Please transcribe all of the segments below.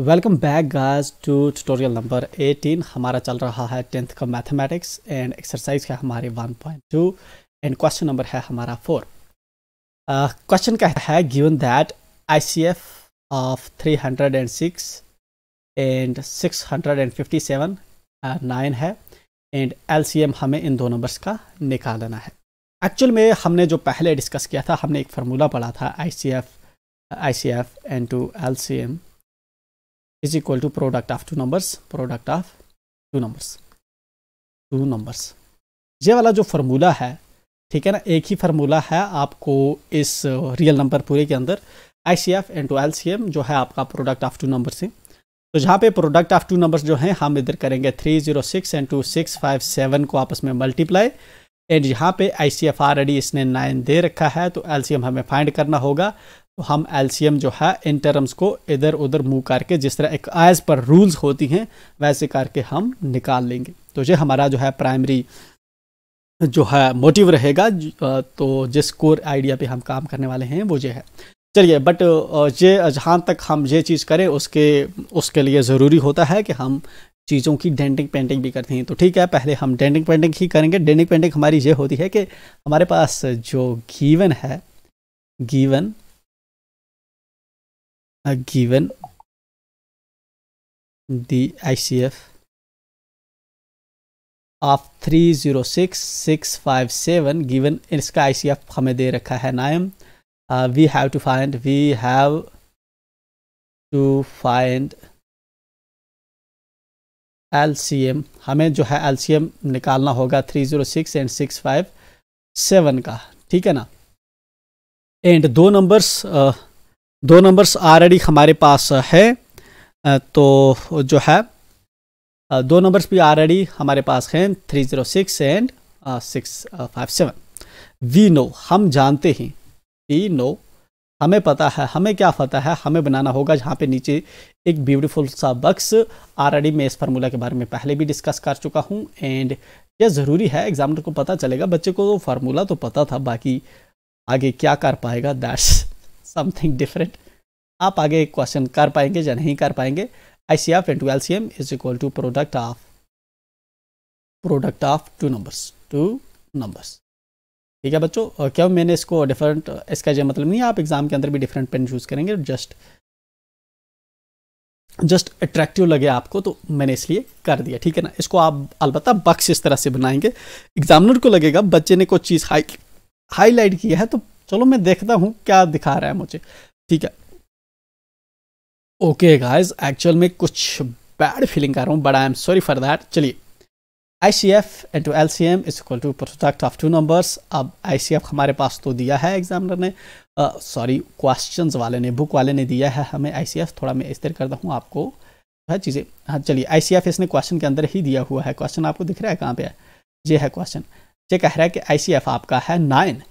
welcome back guys to tutorial number 18 हमारा चल रहा है टेंथ का मैथमेटिक्स एंड एक्सरसाइज है हमारे 1.2 एंड क्वेश्चन नंबर है हमारा 4 क्वेश्चन uh, का है given that ICF of 306 and 657 nine uh, है एंड एलसीएम हमें इन दो नंबर्स का निकालना है एक्चुअल में हमने जो पहले डिस्कस किया था हमने एक फार्मूला पढ़ा था I C F and to M is equal to product of two numbers product of two numbers two numbers ये वाला जो फार्मूला है ठीक है ना एक ही फार्मूला है आपको इस रियल uh, नंबर पूरे के अंदर I C F to L C M जो है आपका प्रोडक्ट ऑफ टू नंबर से तो जहाँ पे प्रोडक्ट ऑफ टू नंबर्स जो हैं हम इधर करेंगे three zero six two six five seven को आपस में मल्टीप्लाई एंड यहाँ पे आई सी एफ ऑलरेडी इसने नाइन दे रखा है तो एल सी एम हमें फाइंड करना होगा तो हम एलसीएम जो है इन टर्म्स को इधर उधर मूव करके जिस तरह एक एज पर रूल्स होती हैं वैसे करके हम निकाल लेंगे तो ये हमारा जो है प्राइमरी जो है मोटिव रहेगा तो जिस कोर आइडिया पे हम काम करने वाले हैं वो ये है चलिए बट ये जहाँ तक हम ये चीज़ करें उसके उसके लिए ज़रूरी होता है कि हम चीज़ों की डेंटिंग पेंटिंग भी करते हैं तो ठीक है पहले हम डेंटिंग पेंटिंग ही करेंगे डेंटिंग पेंटिंग हमारी ये होती है कि हमारे पास जो गीवन है given are given the ICF of three zero six six five seven given इसका आई हमें दे रखा है नायम we have to find we have to find LCM हमें जो है एलसीएम निकालना होगा three zero six and six five seven का ठीक है ना एंड दो नंबर्स दो नंबर्स ऑलरेडी हमारे पास है तो जो है दो नंबर्स भी ऑलरेडी हमारे पास हैं three zero six and six five seven we know हम जानते हैं वी नो हमें पता है हमें क्या पता है हमें बनाना होगा जहाँ पे नीचे एक ब्यूटीफुल सा बक्स ऑलरेडी मैं इस फार्मूला के बारे में पहले भी डिस्कस कर चुका हूँ एंड यह ज़रूरी है एग्जामिनर को पता चलेगा बच्चे को तो फार्मूला तो पता था बाकी आगे क्या कर पाएगा दैट्स समथिंग डिफरेंट आप आगे क्वेश्चन कर पाएंगे या नहीं कर पाएंगे I C F into L C M is equal to product of product of two numbers two numbers ठीक है बच्चों क्यों मैंने इसको डिफरेंट इसका जो मतलब नहीं आप एग्जाम के अंदर भी डिफरेंट पेन चूज करेंगे जस्ट जस्ट अट्रैक्टिव लगे आपको तो मैंने इसलिए कर दिया ठीक है ना इसको आप अलबत् बक्स इस तरह से बनाएंगे एग्जामिनर को लगेगा बच्चे ने कोई चीज़ हाई हाईलाइट किया है तो चलो मैं देखता हूँ क्या दिखा रहा है मुझे ठीक है ओके गाइस एक्चुअल में कुछ बैड फीलिंग कर रहा हूँ but I am sorry for that चलिए I C F into L C M is equal to product of two numbers अब आई सी एफ हमारे पास तो दिया है एग्जामिनर ने सॉरी uh, क्वेश्चन वाले ने बुक वाले ने दिया है हमें आई सी एफ थोड़ा मैं इस तरह करता हूँ आपको है चीज़ें हाँ चलिए आई सी एफ इसने क्वेश्चन के अंदर ही दिया हुआ है क्वेश्चन आपको दिख रहा है कहाँ पे है ये है क्वेश्चन ये कह रहा है कि आई सी एफ आपका है नाइन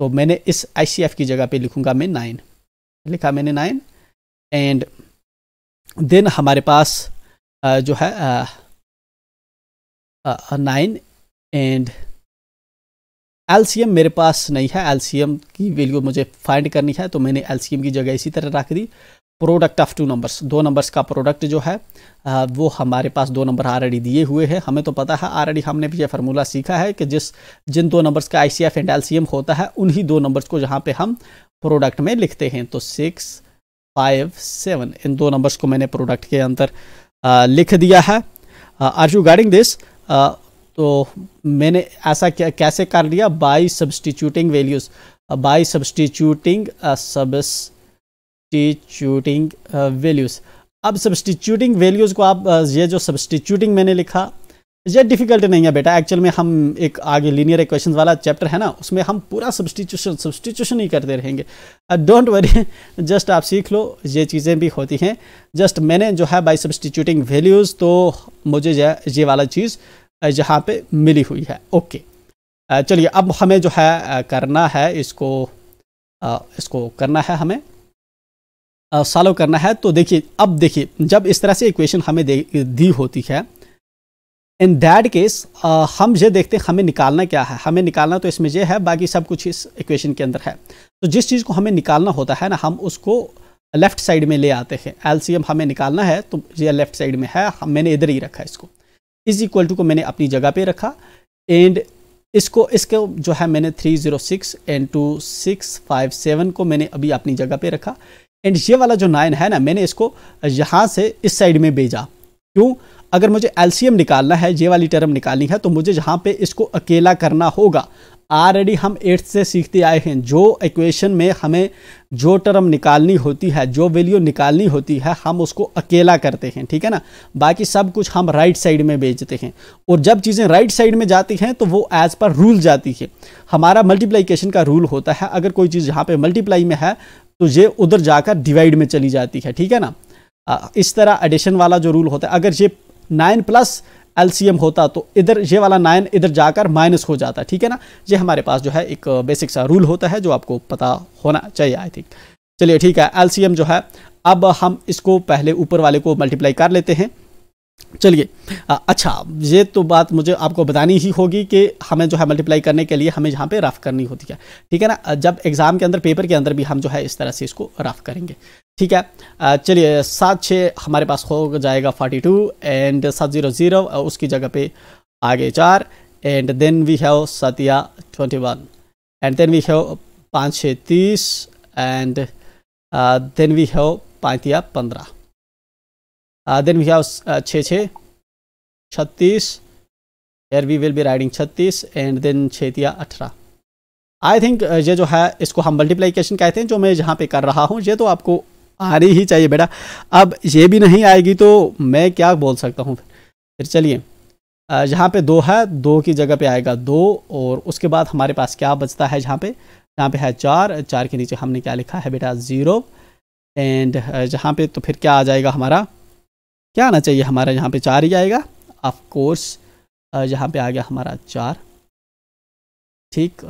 तो मैंने इस आई की जगह पे लिखूंगा मैं नाइन लिखा मैंने नाइन एंड देन हमारे पास जो है नाइन एंड एलसीएम मेरे पास नहीं है एल की वैल्यू मुझे फाइंड करनी है तो मैंने एलसीएम की जगह इसी तरह रख दी प्रोडक्ट ऑफ टू नंबर्स दो नंबर्स का प्रोडक्ट जो है वो हमारे पास दो नंबर ऑलरेडी दिए हुए हैं हमें तो पता है ऑलरेडी हमने भी ये फार्मूला सीखा है कि जिस जिन दो नंबर्स का आईसीएफ एंड एलसीएम होता है उन्हीं दो नंबर्स को जहाँ पे हम प्रोडक्ट में लिखते हैं तो सिक्स फाइव सेवन इन दो नंबर्स को मैंने प्रोडक्ट के अंदर लिख दिया है आर यू गार्डिंग दिस तो मैंने ऐसा कैसे कर लिया by substituting values by substituting सबस्ट सब्सटीच्यूटिंग वैल्यूज़ uh, अब सब्सटीट्यूटिंग वैल्यूज़ को आप uh, ये जो सब्सटीट्यूटिंग मैंने लिखा ये डिफ़िकल्ट नहीं है बेटा एक्चुअल में हम एक आगे लीनियर इक्वेशन वाला चैप्टर है ना उसमें हम पूरा सब्सटीट्यूशन सब्सटीट्यूशन ही करते रहेंगे डोंट वरी जस्ट आप सीख लो ये चीज़ें भी होती हैं जस्ट मैंने जो है बाई सब्सटीट्यूटिंग वैल्यूज़ तो मुझे ये वाला चीज़ uh, यहाँ पे मिली हुई है ओके चलिए अब हमें जो है करना है इसको इसको करना है हमें सॉल्व करना है तो देखिए अब देखिए जब इस तरह से इक्वेशन हमें दी होती है इन दैट केस हम ये देखते हैं हमें निकालना क्या है हमें निकालना तो इसमें ये है बाकी सब कुछ इस इक्वेशन के अंदर है तो जिस चीज़ को हमें निकालना होता है ना हम उसको लेफ़्ट साइड में ले आते हैं एलसीएम हमें निकालना है तो ये लेफ़्ट साइड में है मैंने इधर ही रखा इसको इज इक्वल टू को मैंने अपनी जगह पे रखा एंड इसको इसके जो है मैंने three zero six and two six five seven को मैंने अभी अपनी जगह पे रखा एंड ये वाला जो नाइन है ना मैंने इसको यहाँ से इस साइड में भेजा क्यों अगर मुझे एलसीएम निकालना है ये वाली टर्म निकालनी है तो मुझे जहाँ पे इसको अकेला करना होगा ऑलरेडी हम एट्थ से सीखते आए हैं जो इक्वेशन में हमें जो टर्म निकालनी होती है जो वैल्यू निकालनी होती है हम उसको अकेला करते हैं ठीक है ना बाकी सब कुछ हम राइट साइड में भेजते हैं और जब चीज़ें राइट साइड में जाती हैं तो वो एज पर रूल जाती है हमारा मल्टीप्लाइकेशन का रूल होता है अगर कोई चीज़ यहाँ पे मल्टीप्लाई में है तो ये उधर जाकर डिवाइड में चली जाती है ठीक है ना इस तरह एडिशन वाला जो रूल होता है अगर ये नाइन प्लस एल होता तो इधर ये वाला नाइन इधर जाकर माइनस हो जाता ठीक है ना ये हमारे पास जो है एक बेसिक uh, सा रूल होता है जो आपको पता होना चाहिए आई थिंक चलिए ठीक है एल जो है अब हम इसको पहले ऊपर वाले को मल्टीप्लाई कर लेते हैं चलिए अच्छा ये तो बात मुझे आपको बतानी ही होगी कि हमें जो है मल्टीप्लाई करने के लिए हमें यहाँ पे रफ करनी होती है ठीक है ना जब एग्ज़ाम के अंदर पेपर के अंदर भी हम जो है इस तरह से इसको रफ करेंगे ठीक है चलिए सात छः हमारे पास हो जाएगा फोर्टी टू एंड सात जीरो ज़ीरो उसकी जगह पे आगे चार एंड देन वी हैव सतिया twenty one and then we have पाँच छः तीस एंड देन वी हैव पाँतिया पंद्रह देन वी हैव छः छः छत्तीस here we will be writing छत्तीस एंड देन छतिया अठारह आई थिंक ये जो है इसको हम मल्टीप्लाइकेशन कहते हैं जो मैं जहाँ पे कर रहा हूँ ये तो आपको आनी ही चाहिए बेटा अब ये भी नहीं आएगी तो मैं क्या बोल सकता हूँ फिर चलिए जहाँ uh, पे दो है दो की जगह पे आएगा दो और उसके बाद हमारे पास क्या बचता है जहाँ पे जहाँ पे है चार चार के नीचे हमने क्या लिखा है बेटा ज़ीरो एंड uh, जहाँ पे तो फिर क्या आ जाएगा हमारा क्या आना चाहिए हमारा यहाँ पे चार ही आएगा ऑफ कोर्स यहाँ पे आ गया हमारा चार ठीक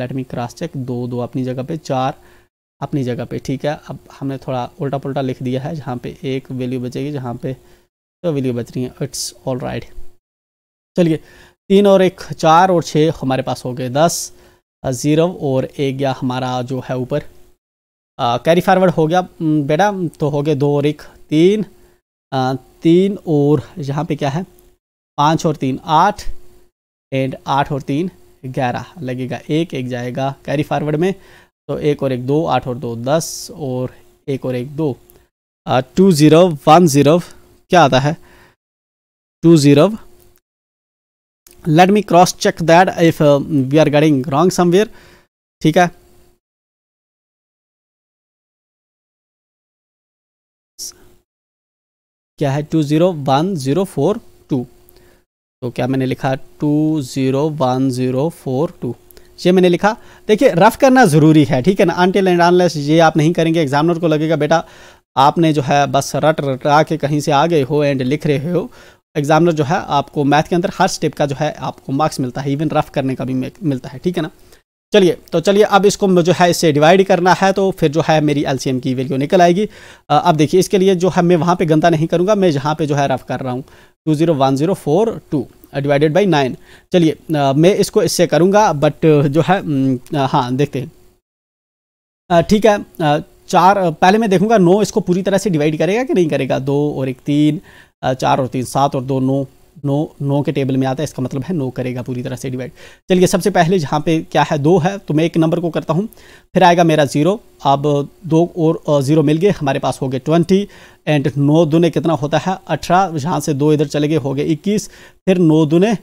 लेट मी क्रॉस चेक दो दो अपनी जगह पे चार अपनी जगह पे ठीक है अब हमने थोड़ा उल्टा पुल्टा लिख दिया है जहाँ पे एक वैल्यू बचेगी जहाँ पे तो वैल्यू बच रही है इट्स ऑल राइट चलिए तीन और एक चार और छः हमारे पास हो गए दस ज़ीरो और एक गया हमारा जो है ऊपर कैरी फारवर्ड हो गया बेटा तो हो गए दो और एक तीन तीन और यहाँ पे क्या है पाँच और तीन आठ एंड आठ और तीन ग्यारह लगेगा एक एक जाएगा कैरी फॉरवर्ड में तो एक और एक दो आठ और दो दस और एक और एक दो टू ज़ीरो वन ज़ीरो क्या आता है two zero let me cross check that if we are getting wrong somewhere ठीक है क्या है two zero one zero four two तो क्या मैंने लिखा two zero one zero four two ये मैंने लिखा देखिए रफ करना ज़रूरी है ठीक है ना आंटी एंड आनलेस ये आप नहीं करेंगे एग्जामिनर को लगेगा बेटा आपने जो है बस रट रटा के कहीं से आ गए हो एंड लिख रहे हो एग्जामिनर जो है आपको मैथ के अंदर हर स्टेप का जो है आपको मार्क्स मिलता है इवन रफ करने का भी मिलता है ठीक है ना चलिए तो चलिए अब इसको जो है इससे डिवाइड करना है तो फिर जो है मेरी एलसीएम की वैल्यू निकल आएगी अब देखिए इसके लिए जो है मैं वहाँ पे गंदा नहीं करूँगा मैं जहाँ पे जो है रफ कर रहा हूँ two zero one zero four two divided by nine चलिए मैं इसको इससे करूँगा बट जो है हाँ देखते हैं ठीक है चार पहले मैं देखूँगा नौ इसको पूरी तरह से डिवाइड करेगा कि नहीं करेगा दो और एक तीन चार और तीन सात और दो नौ नो नो के टेबल में आता है इसका मतलब है नो करेगा पूरी तरह से डिवाइड चलिए सबसे पहले जहाँ पे क्या है दो है तो मैं एक नंबर को करता हूँ फिर आएगा मेरा ज़ीरो अब दो और ज़ीरो मिल गए हमारे पास हो गए ट्वेंटी एंड नौ दुने कितना होता है अठारह जहाँ से दो इधर चले गए हो गए इक्कीस फिर नौ दुने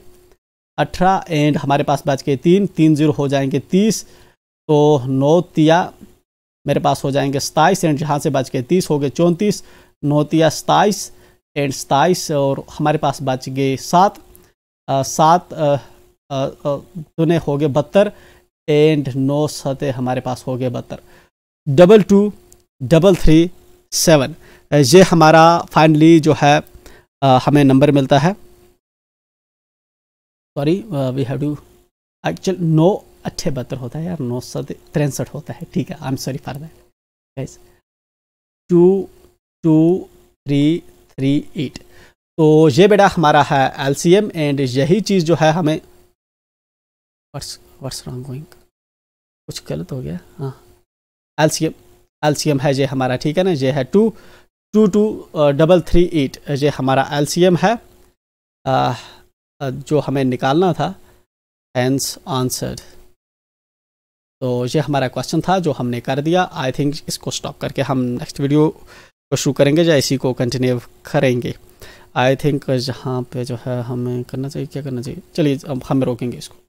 अठारह एंड हमारे पास बच गए तीन तीन जीरो हो जाएंगे तीस तो नोतिया तिया मेरे पास हो जाएंगे सताईस एंड जहाँ से बच गए तीस हो गए चौंतीस नोतिया सताईस एंड सताईस और हमारे पास बच गए सात सात दुने हो गए बहत्तर एंड नौ सतह हमारे पास हो गए बहत्तर double two double three seven ये हमारा फाइनली जो है आ, हमें नंबर मिलता है sorry we have to actual नौ अट्ठे बहत्तर होता है यार नौ सत तिरसठ होता है ठीक है I am sorry for that two two three three eight तो ये बेटा हमारा है एम एंड यही चीज़ जो है हमें वर्स वर्स रॉन्ग गोइंग कुछ गलत हो गया हाँ सी एम है ये हमारा ठीक है ना ये है two two two double three eight ये हमारा एम है आ, जो हमें निकालना था हैंस आंसर्ड तो ये हमारा क्वेश्चन था जो हमने कर दिया आई थिंक इसको स्टॉप करके हम नेक्स्ट वीडियो को करेंगे या इसी को कंटिन्यू करेंगे आई थिंक जहाँ पे जो है हमें करना चाहिए क्या करना चाहिए चलिए अब हमें रोकेंगे इसको